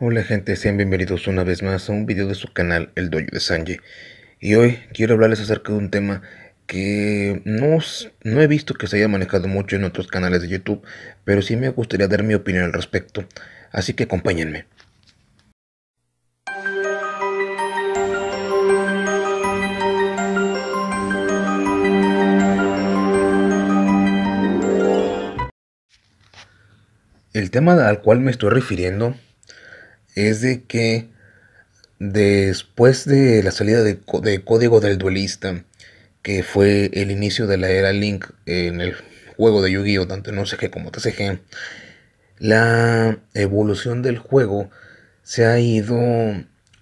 Hola gente, sean bienvenidos una vez más a un video de su canal El Dojo de Sanji Y hoy quiero hablarles acerca de un tema que no, no he visto que se haya manejado mucho en otros canales de YouTube Pero sí me gustaría dar mi opinión al respecto, así que acompáñenme El tema al cual me estoy refiriendo es de que después de la salida de, Código del Duelista, que fue el inicio de la era Link en el juego de Yu-Gi-Oh! tanto en OCG como TCG, la evolución del juego se ha ido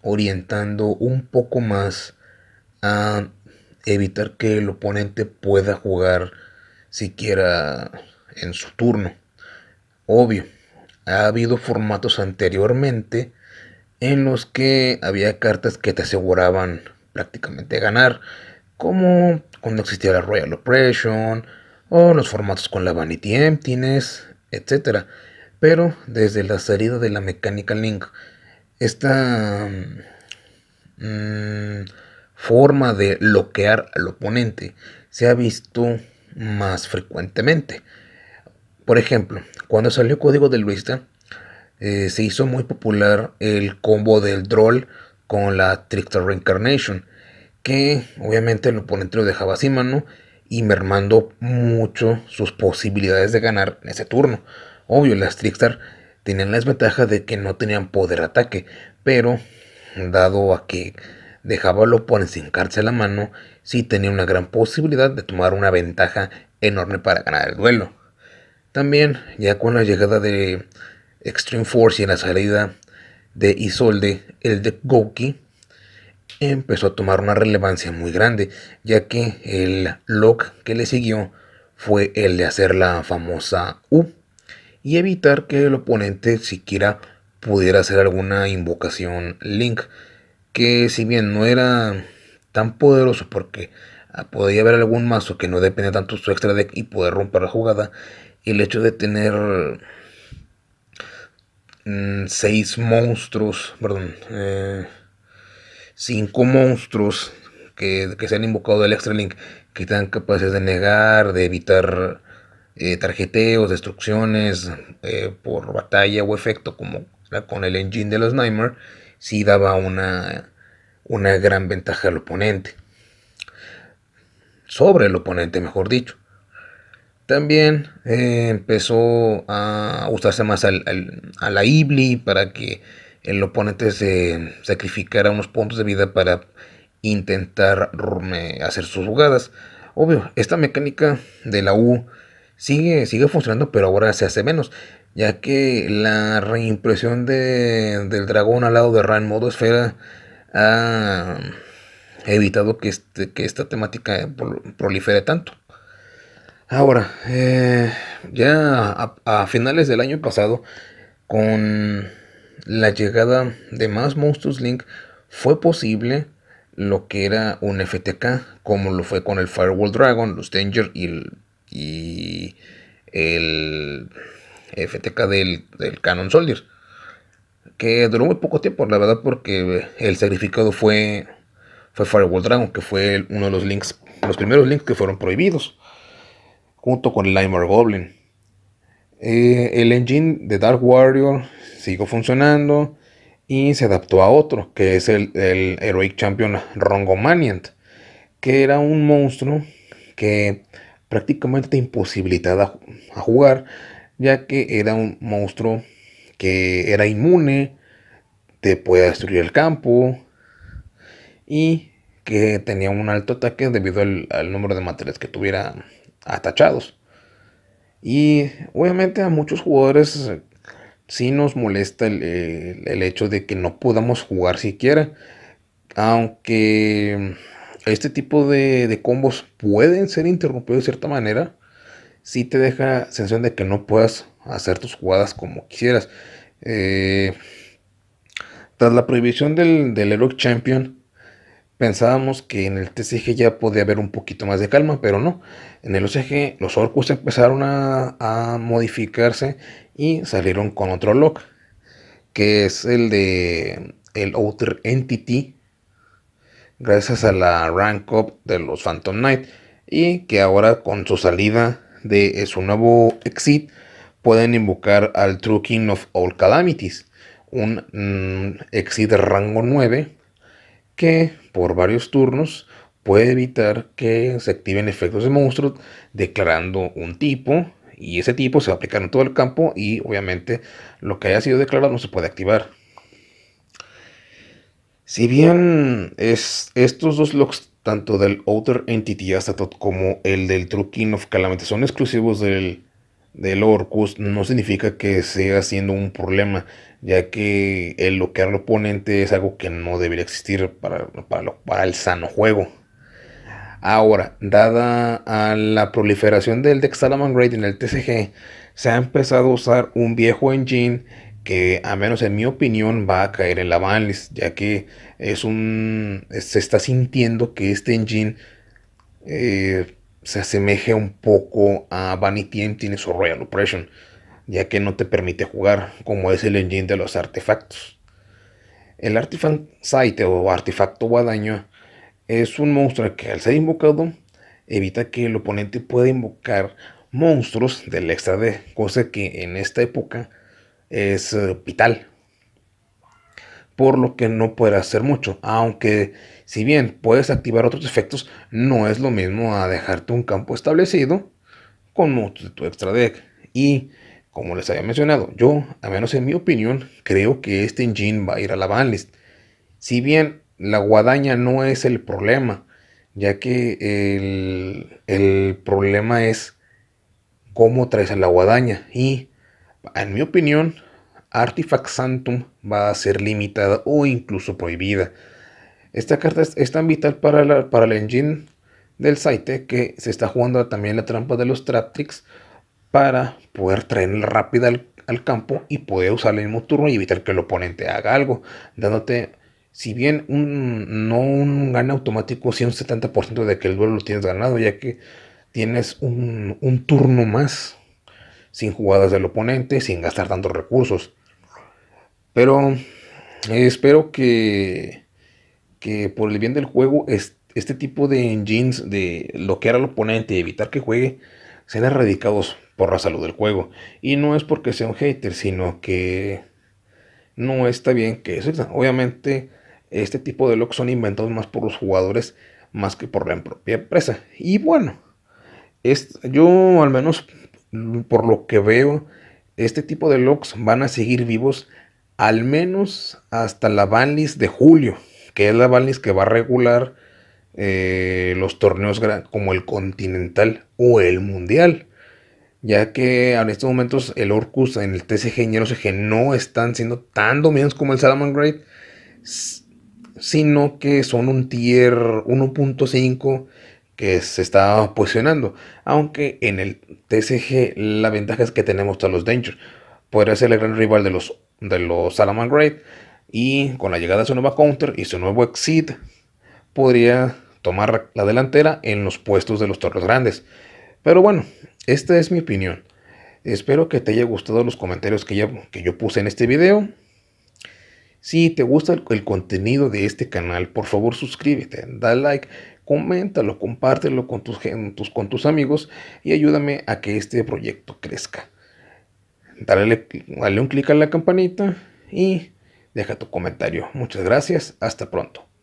orientando un poco más a evitar que el oponente pueda jugar siquiera en su turno. Obvio, ha habido formatos anteriormente en los que había cartas que te aseguraban prácticamente ganar, como cuando existía la Royal Oppression o los formatos con la Vanity Emptiness, etc. Pero desde la salida de la mecánica Link, esta mm, forma de bloquear al oponente se ha visto más frecuentemente. Por ejemplo, cuando salió el código del Luista, eh, se hizo muy popular el combo del Droll con la Trickster Reincarnation, que obviamente el oponente lo dejaba sin mano y mermando mucho sus posibilidades de ganar ese turno. Obvio, las Trickster tenían la desventaja de que no tenían poder ataque, pero dado a que dejaba al oponente sin cárcel la mano, sí tenía una gran posibilidad de tomar una ventaja enorme para ganar el duelo. También ya con la llegada de Extreme Force y la salida de Isolde, el de Goki empezó a tomar una relevancia muy grande, ya que el lock que le siguió fue el de hacer la famosa U y evitar que el oponente siquiera pudiera hacer alguna invocación Link, que si bien no era tan poderoso porque podía haber algún mazo que no depende tanto de su extra deck y poder romper la jugada, y el hecho de tener mm, seis monstruos, perdón, eh, cinco monstruos que, se han invocado del Extra Link, que están capaces de negar, de evitar eh, tarjeteos, destrucciones eh, por batalla o efecto, como con el engine de los Nightmare, sí daba una, una gran ventaja al oponente. Sobre el oponente, mejor dicho. También eh, empezó a usarse más a la Ibli para que el oponente se sacrificara unos puntos de vida para intentar hacer sus jugadas. Obvio, esta mecánica de la U sigue, sigue funcionando, pero ahora se hace menos, ya que la reimpresión del dragón al lado de Ran modo esfera ha evitado que, este, que esta temática prolifere tanto. Ahora, eh, ya a, finales del año pasado, con la llegada de más Monsters Link, fue posible lo que era un FTK, como lo fue con el Firewall Dragon, los Danger y el, FTK del, Canon Soldier. Que duró muy poco tiempo, la verdad, porque el sacrificado fue, fue Firewall Dragon, que fue uno de los links, los primeros links que fueron prohibidos junto con el Limer Goblin. Eh, el engine de Dark Warrior siguió funcionando y se adaptó a otro, que es el, Heroic Champion Rongomaniant, que era un monstruo que prácticamente Imposibilitaba a jugar, ya que era un monstruo que era inmune, te podía destruir el campo y que tenía un alto ataque debido al, al número de materiales que tuviera atachados. Y obviamente a muchos jugadores eh, si nos molesta el, hecho de que no podamos jugar siquiera. Aunque mm, este tipo de, combos pueden ser interrumpidos de cierta manera, si te deja sensación de que no puedas hacer tus jugadas como quisieras. Eh, tras la prohibición del, del Champion, Pensábamos que en el TCG ya podía haber un poquito más de calma, pero no. En el OCG los orcos empezaron a, modificarse y salieron con otro lock, que es el de el Outer Entity, gracias a la rank up de los Phantom Knight, y que ahora con su salida de su nuevo exit pueden invocar al True King of All Calamities, un mm, exit rango 9 que por varios turnos puede evitar que se activen efectos de monstruos declarando un tipo y ese tipo se va a aplicar en todo el campo y obviamente lo que haya sido declarado no se puede activar. Si bien es, estos dos logs, tanto del Outer Entity Astatot como el del True of Calamity, son exclusivos del del Orcus no significa que sea siendo un problema, ya que el bloquear al oponente es algo que no debería existir para, para, el sano juego. Ahora, dada a la proliferación del Deck Salaman Raid en el TCG, se ha empezado a usar un viejo engine que a menos en mi opinión va a caer en la banlist, ya que es un se está sintiendo que este engine eh, se asemeje un poco a Vanity team tiene su Royal Oppression, ya que no te permite jugar como es el engine de los artefactos. El Artifact Site o Artefacto Guadaño es un monstruo que al ser invocado evita que el oponente pueda invocar monstruos del extra D, cosa que en esta época es eh, vital por lo que no podrás hacer mucho, aunque si bien puedes activar otros efectos, no es lo mismo a dejarte un campo establecido con tu extra deck. Y como les había mencionado, yo, Al menos en mi opinión, creo que este engine va a ir a la banlist. Si bien la guadaña no es el problema, ya que el, el problema es cómo traes a la guadaña. Y en mi opinión, Artifact Santum va a ser limitada o incluso prohibida. Esta carta es, tan vital para, para el engine del Saite. que se está jugando también la trampa de los Tricks. para poder traer rápida al, campo y poder usar el mismo turno y evitar que el oponente haga algo, dándote, si bien no un gana automático, 170% un 70% de que el duelo lo tienes ganado, ya que tienes un, un turno más sin jugadas del oponente, sin gastar tantos recursos. Pero eh, espero que, que por el bien del juego este, tipo de engines de bloquear al oponente y evitar que juegue sean erradicados por la salud del juego. Y no es porque sea un hater, sino que no está bien que eso. Obviamente, este tipo de locks son inventados más por los jugadores más que por la propia empresa. Y bueno, yo al menos por lo que veo, este tipo de locks van a seguir vivos al menos hasta la banlist de julio, que es la banlist que va a regular eh, los torneos como el continental o el mundial. Ya que en estos momentos el Orcus en el TCG y el OCG no están siendo tan dominantes como el Salaman Great, sino que son un tier 1.5 que se está posicionando. Aunque en el TCG la ventaja es que tenemos todos los Dangers. Podría ser el gran rival de los de los Salaman Great y con la llegada de su nueva counter y su nuevo exit podría tomar la delantera en los puestos de los torres grandes. Pero bueno, esta es mi opinión. Espero que te haya gustado los comentarios que, que yo puse en este video. Si te gusta el, contenido de este canal, por favor suscríbete, da like, coméntalo, compártelo con tus, con tus amigos y ayúdame a que este proyecto crezca dale, un clic a la campanita y deja tu comentario. Muchas gracias, hasta pronto.